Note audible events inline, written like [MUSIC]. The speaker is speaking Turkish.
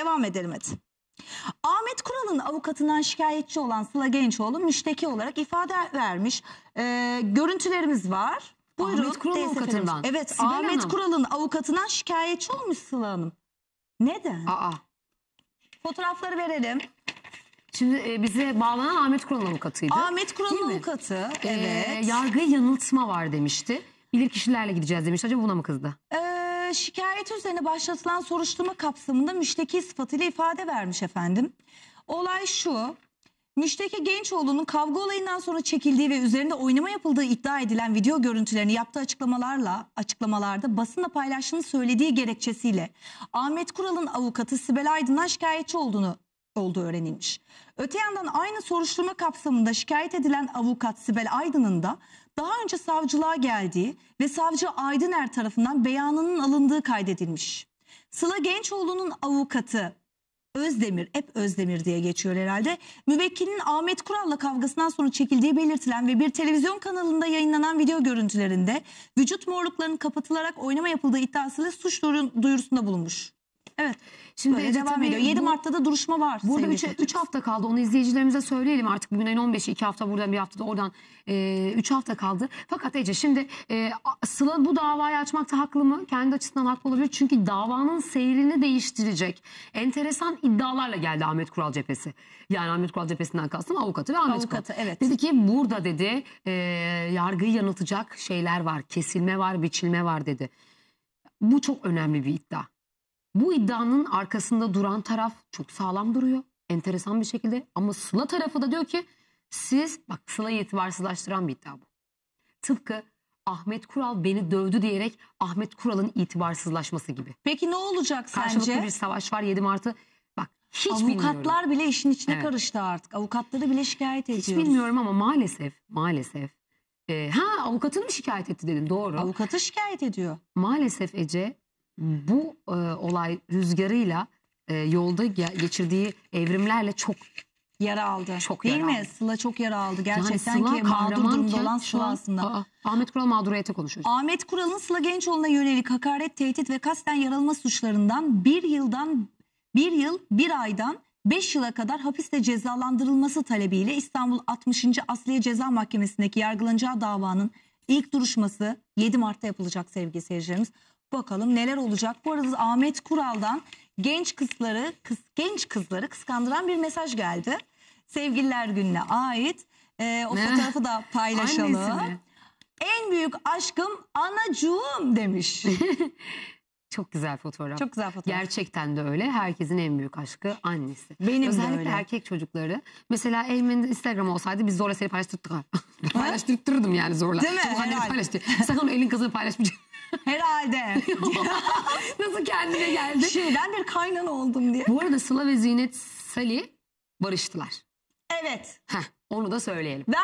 Devam edelim hadi. Ahmet Kural'ın avukatından şikayetçi olan Sıla Gençoğlu müşteki olarak ifade vermiş. Ee, görüntülerimiz var. Buyurun. Ahmet Kural DSF'miz. avukatından. Evet Sibel Ahmet Kural'ın avukatından şikayetçi olmuş Sıla Hanım. Neden? Aa. Fotoğrafları verelim. Şimdi e, bize bağlanan Ahmet Kural'ın avukatıydı. Ahmet Kural'ın avukatı. E, evet. Ee, yargıya yanıltma var demişti. Bilir kişilerle gideceğiz demişti. Acaba buna mı kızdı? Evet şikayet üzerine başlatılan soruşturma kapsamında müşteki sıfatıyla ifade vermiş efendim. Olay şu. Müşteki Gençoğlu'nun kavga olayından sonra çekildiği ve üzerinde oynama yapıldığı iddia edilen video görüntülerini yaptığı açıklamalarla açıklamalarda basınla paylaştığını söylediği gerekçesiyle Ahmet Kural'ın avukatı Sibel Aydın'a şikayetçi olduğunu olduğu öğrenilmiş. Öte yandan aynı soruşturma kapsamında şikayet edilen avukat Sibel Aydın'ın da daha önce savcılığa geldiği ve savcı Aydıner tarafından beyanının alındığı kaydedilmiş. Sıla Gençoğlu'nun avukatı Özdemir, hep Özdemir diye geçiyor herhalde. Müvekkilin Ahmet Kural'la kavgasından sonra çekildiği belirtilen ve bir televizyon kanalında yayınlanan video görüntülerinde vücut morluklarının kapatılarak oynama yapıldığı iddiasıyla suç duyurusunda bulunmuş. Evet. Şimdi Böyle Recep devam ediyor. 7 Mart'ta da duruşma var. Burada 3, hafta kaldı. Onu izleyicilerimize söyleyelim artık. Bugün en 15'i 2 hafta buradan bir haftada oradan 3 e, ee, üç hafta kaldı. Fakat Ece şimdi e, Sıla bu davayı açmakta haklı mı? Kendi açısından haklı olabilir. Çünkü davanın seyrini değiştirecek. Enteresan iddialarla geldi Ahmet Kural cephesi. Yani Ahmet Kural cephesinden kastım avukatı ve Ahmet avukatı, Kural. Evet. Dedi ki burada dedi e, yargıyı yanıltacak şeyler var. Kesilme var, biçilme var dedi. Bu çok önemli bir iddia. Bu iddianın arkasında duran taraf çok sağlam duruyor. Enteresan bir şekilde. Ama Sıla tarafı da diyor ki siz bak Sıla'yı itibarsızlaştıran bir iddia bu. Tıpkı Ahmet Kural beni dövdü diyerek Ahmet Kural'ın itibarsızlaşması gibi. Peki ne olacak Karşılıklı sence? Karşılıklı bir savaş var 7 Mart'ı. Bak hiç Avukatlar bilmiyorum. bile işin içine evet. karıştı artık. Avukatları bile şikayet ediyoruz. Hiç bilmiyorum ama maalesef maalesef. Ee, ha avukatını mı şikayet etti dedim doğru. Avukatı şikayet ediyor. Maalesef Ece bu e, olay rüzgarıyla e, yolda geçirdiği evrimlerle çok yara aldı. Çok Değil yara mi? Aldı. Sıla çok yara aldı. Gerçekten yani Sıla, ki mağdur durumda olan Sıla aslında. Aa, Ahmet Kural mağduriyete konuşuyor. Ahmet Kural'ın Sıla Gençoğlu'na yönelik hakaret, tehdit ve kasten yaralama suçlarından bir yıldan bir yıl bir aydan 5 yıla kadar hapiste cezalandırılması talebiyle İstanbul 60. Asliye Ceza Mahkemesi'ndeki yargılanacağı davanın ilk duruşması 7 Mart'ta yapılacak sevgili seyircilerimiz. Bakalım neler olacak. Bu arada Ahmet Kural'dan genç kızları kız, genç kızları kıskandıran bir mesaj geldi. Sevgililer gününe ait. Ee, o Ne? fotoğrafı da paylaşalım. En büyük aşkım anacığım demiş. [LAUGHS] Çok güzel fotoğraf. Çok güzel fotoğraf. Gerçekten de öyle. Herkesin en büyük aşkı annesi. Benim de Özellikle öyle. erkek çocukları. Mesela Eymen'in Instagram olsaydı biz zorla seni paylaştırttık. [LAUGHS] paylaştırttırırdım yani zorla. Değil mi? Çabuk anneni paylaştı. Sakın o elin kızını paylaşmayacaksın. Herhalde. [LAUGHS] Nasıl kendine geldi? Şeyden bir kaynan oldum diye. Bu arada Sıla ve Zinet Sali barıştılar. Evet. Heh, onu da söyleyelim. Ben...